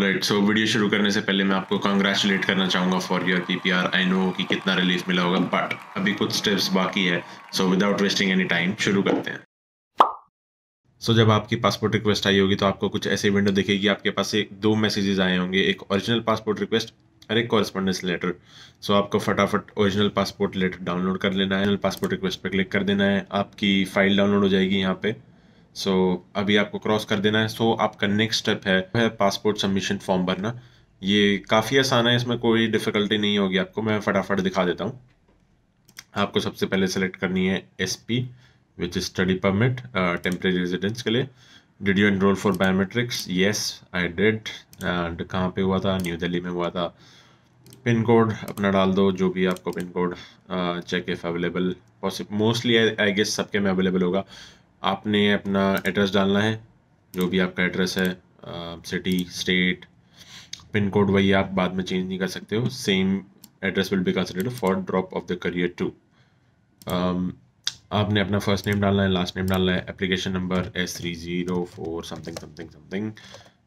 right so video शुरू करने से पहले मैं आपको कॉन्ग्रेचुलेट करना चाहूँगा for your P P R I know कि कितना रिलीफ मिला होगा बट अभी कुछ स्टेप्स बाकी है so without wasting any time शुरू करते हैं सो so, जब आपकी पासपोर्ट रिक्वेस्ट आई होगी तो आपको कुछ ऐसे विंडो दिखेगी आपके पास एक दो मैसेजेस आए होंगे एक ओरिजिनल पासपोर्ट रिक्वेस्ट और एक कॉरेस्पॉन्डेंस लेटर सो आपको फटाफट ओरिजिनल पासपोर्ट लेटर डाउनलोड कर लेना है ओरिजिनल पासपोर्ट रिक्वेस्ट पर क्लिक कर देना है आपकी फाइल डाउनलोड हो जाएगी यहाँ पर सो so, अभी आपको क्रॉस कर देना है सो so, आपका नेक्स्ट स्टेप है है पासपोर्ट सबमिशन फॉर्म भरना ये काफ़ी आसान है इसमें कोई डिफ़िकल्टी नहीं होगी आपको मैं फटाफट दिखा देता हूँ आपको सबसे पहले सेलेक्ट करनी है S P which is study permit temporary residence के लिए did you enrol for biometrics yes I did and कहाँ पे हुआ था न्यू दिल्ली में हुआ था पिन कोड अपना डाल दो जो भी आपको pin code check if available possible mostly I guess सबके में अवेलेबल होगा आपने अपना एड्रेस डालना है जो भी आपका एड्रेस है सिटी स्टेट पिन कोड वही आप बाद में चेंज नहीं कर सकते हो same address will be considered for drop off the courier to आपने अपना फर्स्ट नेम डालना है लास्ट नेम डालना है application number S three zero four something something something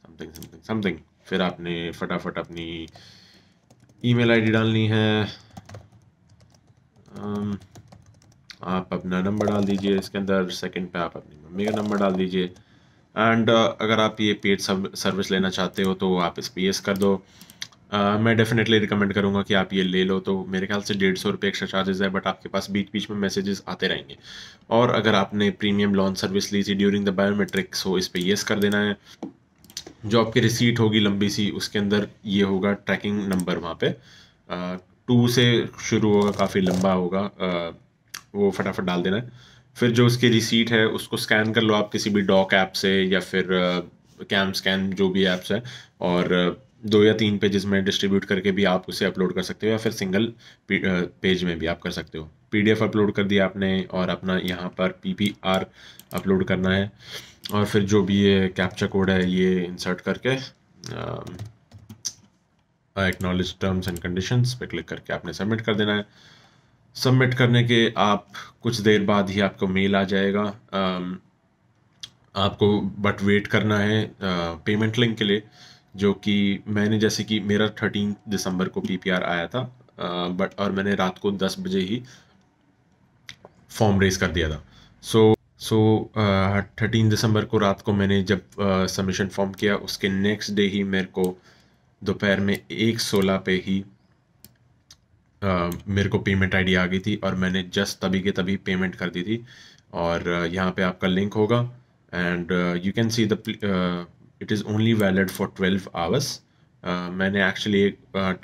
something something something फिर आपने फटाफट अपनी ईमेल आईडी डालनी है um, आप अपना नंबर डाल दीजिए इसके अंदर सेकंड पे आप अपनी मम्मी का नंबर डाल दीजिए एंड uh, अगर आप ये पेड सर्विस लेना चाहते हो तो आप इस पर येस कर दो uh, मैं डेफिनेटली रिकमेंड करूँगा कि आप ये ले लो तो मेरे ख्याल से डेढ़ सौ रुपये एक्स्ट्रा चार्जेस है बट आपके पास बीच बीच में मैसेजेस आते रहेंगे और अगर आपने प्रीमियम लॉन्च सर्विस ली थी ड्यूरिंग द बायोमेट्रिक सो इस पर येस कर देना है जो आपकी रिसीट होगी लंबी सी उसके अंदर ये होगा ट्रैकिंग नंबर वहाँ पे टू uh, से शुरू होगा काफ़ी लंबा होगा uh, वो फटाफट डाल देना है फिर जो उसकी रिसीट है उसको स्कैन कर लो आप किसी भी डॉक ऐप से या फिर कैम uh, स्कैन जो भी ऐप्स है और uh, दो या तीन पेजेस में डिस्ट्रीब्यूट करके भी आप उसे अपलोड कर सकते हो या फिर सिंगल पेज uh, में भी आप कर सकते हो पीडीएफ अपलोड कर दिया आपने और अपना यहाँ पर पीपीआर अपलोड करना है और फिर जो भी ये कैप्चा कोड है ये इंसर्ट करके एक्नॉलेज टर्म्स एंड कंडीशंस पे क्लिक करके आपने सबमिट कर देना है सबमिट करने के आप कुछ देर बाद ही आपको मेल आ जाएगा um, आपको बट वेट करना है पेमेंट uh, लिंक के लिए जो कि मैंने जैसे कि मेरा थर्टीन दिसंबर को पीपीआर आया था बट uh, और मैंने रात को दस बजे ही फॉर्म रेज कर दिया था सो सो थर्टीन दिसंबर को रात को मैंने जब सबमिशन uh, फॉर्म किया उसके नेक्स्ट डे ही मेरे को दोपहर में एक सोलह पे ही मेरे को पेमेंट आईडी आ गई थी और मैंने जस्ट तभी के तभी पेमेंट कर दी थी और यहाँ पे आपका लिंक होगा and you can see the it is only valid for twelve hours मैंने एक्चुअली एक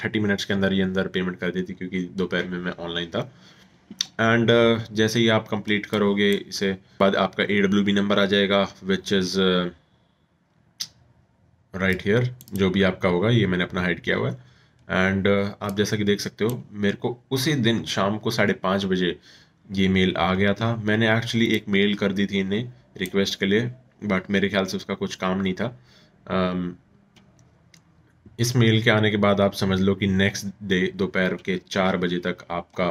थर्टी मिनट्स के अंदर ही अंदर पेमेंट कर दी थी क्योंकि दोपहर में मैं ऑनलाइन था एंड uh, जैसे ही आप कंप्लीट करोगे इसे बाद आपका ए डब्ल्यू बी नंबर आ जाएगा विच इज़ राइट हेयर जो भी आपका होगा ये मैंने अपना हाइड किया हुआ है एंड uh, आप जैसा कि देख सकते हो मेरे को उसी दिन शाम को साढ़े पाँच बजे ये मेल आ गया था मैंने एक्चुअली एक मेल कर दी थी इन्हें रिक्वेस्ट के लिए बट मेरे ख्याल से उसका कुछ काम नहीं था um, इस मेल के आने के बाद आप समझ लो कि नेक्स्ट डे दोपहर के चार बजे तक आपका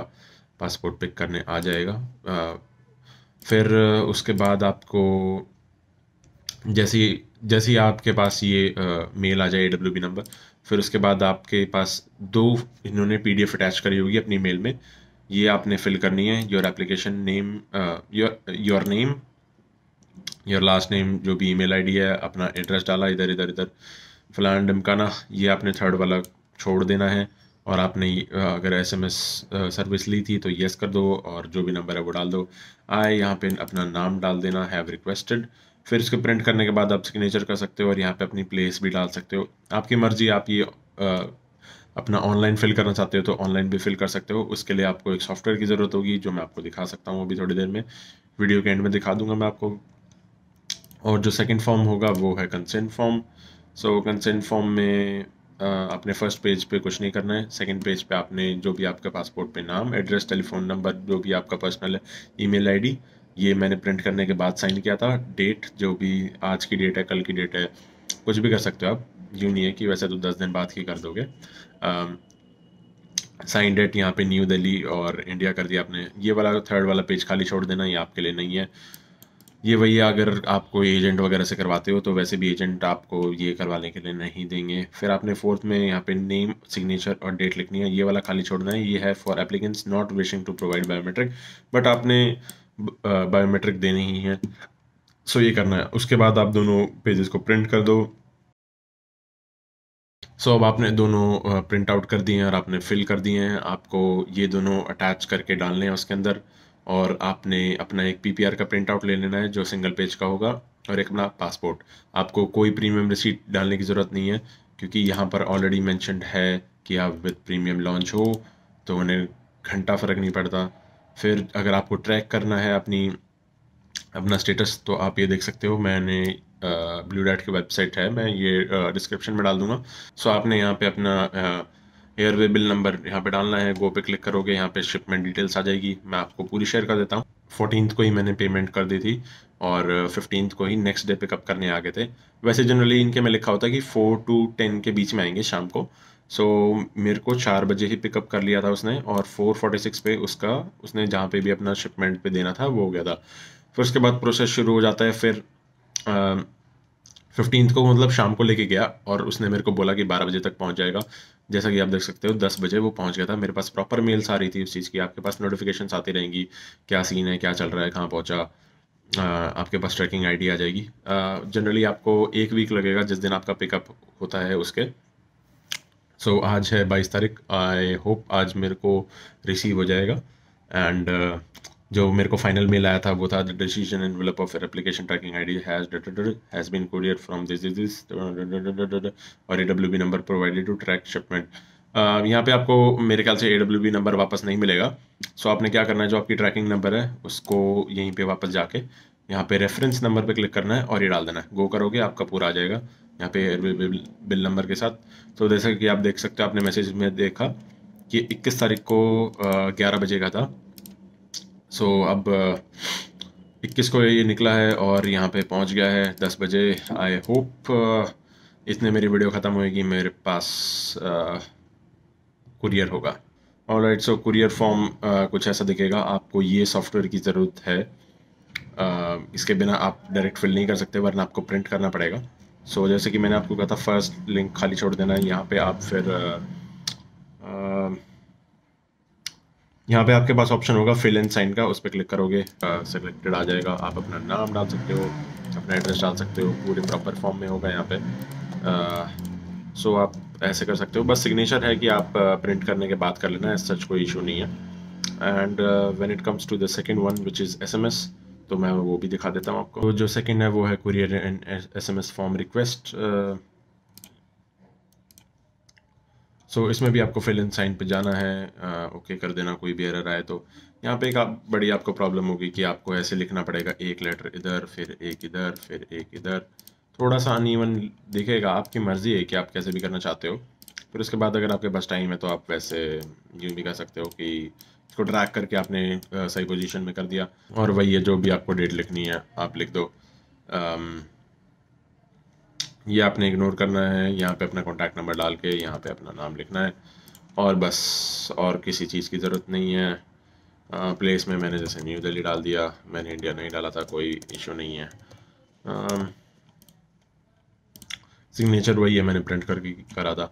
पासपोर्ट पिक करने आ जाएगा uh, फिर uh, उसके बाद आपको जैसी जैसी आपके पास ये आ, uh, मेल आ जाए ए डब्ल्यू बी नंबर फिर उसके बाद आपके पास दो इन्होंने पी डी अटैच करी होगी अपनी मेल में ये आपने फिल करनी है your application name your name your last name जो भी ईमेल आईडी है अपना एड्रेस डाला इधर इधर इधर फलान डमकाना ये आपने थर्ड वाला छोड़ देना है और आपने अगर एस एम एस सर्विस ली थी तो येस कर दो और जो भी नंबर है वो डाल दो आए यहाँ पे अपना नाम डाल देना हैव रिक्वेस्टेड फिर इसको प्रिंट करने के बाद आप सिग्नेचर कर सकते हो और यहाँ पे अपनी प्लेस भी डाल सकते हो आपकी मर्जी आप ये आ, अपना ऑनलाइन फिल करना चाहते हो तो ऑनलाइन भी फिल कर सकते हो उसके लिए आपको एक सॉफ्टवेयर की ज़रूरत होगी जो मैं आपको दिखा सकता हूँ अभी थोड़ी देर में वीडियो के एंड में दिखा दूंगा मैं आपको और जो सेकेंड फॉर्म होगा वो है consent form so consent form में अपने फर्स्ट पेज पे कुछ नहीं करना है सेकंड पेज पे आपने जो भी आपका पासपोर्ट पे नाम एड्रेस टेलीफोन नंबर जो भी आपका पर्सनल है ईमेल आईडी ये मैंने प्रिंट करने के बाद साइन किया था डेट जो भी आज की डेट है कल की डेट है कुछ भी कर सकते हो आप यूँ नहीं है कि वैसे तो दस दिन बाद ही कर दोगे साइन डेट यहाँ पे न्यू दिल्ली और इंडिया कर दिया आपने ये वाला थर्ड वाला पेज खाली छोड़ देना ये आपके लिए नहीं है ये वही अगर आप कोई एजेंट वगैरह से करवाते हो तो वैसे भी एजेंट आपको ये करवाने के लिए नहीं देंगे फिर आपने फोर्थ में यहाँ पे नेम सिग्नेचर और डेट लिखनी है ये वाला खाली छोड़ना है ये है for applicants not wishing to provide biometric but आपने बायोमेट्रिक देनी ही है सो ये करना है उसके बाद आप दोनों पेजेस को प्रिंट कर दो सो अब आपने दोनों प्रिंट आउट कर दिए हैं और आपने फिल कर दिए हैं आपको ये दोनों अटैच करके डालने हैं उसके अंदर और आपने अपना एक पीपीआर का प्रिंट आउट ले लेना है जो सिंगल पेज का होगा और एक अपना पासपोर्ट आपको कोई प्रीमियम रिसीट डालने की ज़रूरत नहीं है क्योंकि यहाँ पर ऑलरेडी मैंशनड है कि आप विद प्रीमियम लॉन्च हो तो उन्हें घंटा फ़र्क नहीं पड़ता फिर अगर आपको ट्रैक करना है अपनी अपना स्टेटस तो आप ये देख सकते हो मैंने ब्लू डैट की वेबसाइट है मैं ये डिस्क्रिप्शन में डाल दूंगा सो आपने यहाँ पे अपना एयरवे बिल नंबर यहाँ पे डालना है गो पे क्लिक करोगे यहाँ पे शिपमेंट डिटेल्स आ जाएगी मैं आपको पूरी शेयर कर देता हूँ फोर्टीन को ही मैंने पेमेंट कर दी थी और फिफ्टीन को ही नेक्स्ट डे पिकअप करने आ गए थे वैसे जनरली इनके में लिखा होता है कि फोर टू टेन के बीच में आएंगे शाम को सो so, मेरे को चार बजे ही पिकअप कर लिया था उसने और फोर फोर्टी सिक्स पे उसका उसने जहाँ पे भी अपना शिपमेंट पे देना था वो हो गया था फिर उसके बाद प्रोसेस शुरू हो जाता है फिर फिफ्टीन को मतलब शाम को लेके गया और उसने मेरे को बोला कि बारह बजे तक पहुँच जाएगा जैसा कि आप देख सकते हो दस बजे वो पहुँच गया था मेरे पास प्रॉपर मेल्स आ रही थी उस चीज़ की आपके पास नोटिफिकेशन आती रहेंगी क्या सीन है क्या चल रहा है कहाँ पहुँचा आपके पास ट्रैकिंग आईडी आ जाएगी जनरली आपको एक वीक लगेगा जिस दिन आपका पिकअप होता है उसके सो so, आज है बाईस तारीख आई होप आज मेरे को रिसीव हो जाएगा एंड uh, जो मेरे को फाइनल मेल आया था वो था the decision develop of application tracking I D has been courier from this this this और A W B number provided to track shipment यहाँ पे आपको मेरे ख्याल से ए डब्ल्यू बी नंबर वापस नहीं मिलेगा सो so, आपने क्या करना है जो आपकी ट्रैकिंग नंबर है उसको यहीं पे वापस जाके यहाँ पे रेफरेंस नंबर पे क्लिक करना है और ये डाल देना है गो करोगे आपका पूरा आ जाएगा यहाँ पे बिल, बिल नंबर के साथ तो जैसा कि आप देख सकते हो आपने मैसेज में देखा कि 21 तारीख को ग्यारह बजे का था सो अब इक्कीस को ये निकला है और यहाँ पे पहुँच गया है दस बजे आई होप इतने मेरी वीडियो ख़त्म होएगी मेरे पास कुरियर होगा और राइट सो कुरियर फॉर्म कुछ ऐसा दिखेगा आपको ये सॉफ्टवेयर की ज़रूरत है इसके बिना आप डायरेक्ट फिल नहीं कर सकते वरना आपको प्रिंट करना पड़ेगा सो so, जैसे कि मैंने आपको कहा था फर्स्ट लिंक खाली छोड़ देना है यहाँ पे आप फिर यहाँ पे आपके पास ऑप्शन होगा फिल एंड साइन का उस पर क्लिक करोगे सेलेक्टेड आ जाएगा आप अपना नाम डाल सकते हो अपना एड्रेस डाल सकते हो पूरे प्रॉपर फॉर्म में होगा यहाँ पे सो आप ऐसे कर सकते हो बस सिग्नेचर है कि आप प्रिंट करने के बाद कर लेना है सच कोई इशू नहीं है and when it comes to the second one which is SMS तो मैं वो भी दिखा देता हूँ आपको तो जो सेकेंड है वो है courier and S form request so इसमें भी आपको फिल इन साइन पे जाना है ओके uh, okay कर देना कोई भी एरर आए तो यहाँ पे एक आप बड़ी आपको प्रॉब्लम होगी कि आपको ऐसे लिखना पड़ेगा एक लेटर इधर फिर एक इधर फिर एक इधर थोड़ा सा अनइवन दिखेगा आपकी मर्ज़ी है कि आप कैसे भी करना चाहते हो फिर उसके बाद अगर आपके पास टाइम है तो आप वैसे यूँ भी कर सकते हो कि इसको ड्रैग करके आपने आ, सही पोजीशन में कर दिया और वही है जो भी आपको डेट लिखनी है आप लिख दो आम, ये आपने इग्नोर करना है यहाँ पे अपना कॉन्टैक्ट नंबर डाल के यहाँ पे अपना नाम लिखना है और बस और किसी चीज़ की ज़रूरत नहीं है आ, प्लेस में मैंने जैसे न्यू दिल्ली डाल दिया मैंने इंडिया नहीं डाला था कोई इशू नहीं है सिग्नेचर वही है मैंने प्रिंट करके करा था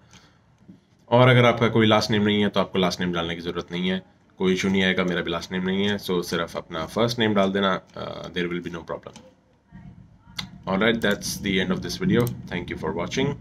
और अगर आपका कोई लास्ट नेम नहीं है तो आपको लास्ट नेम डालने की ज़रूरत नहीं है कोई इशू नहीं आएगा मेरा भी लास्ट नेम नहीं है सो so सिर्फ अपना फर्स्ट नेम डाल देना there will be no problem all right that's the end of this video thank you for watching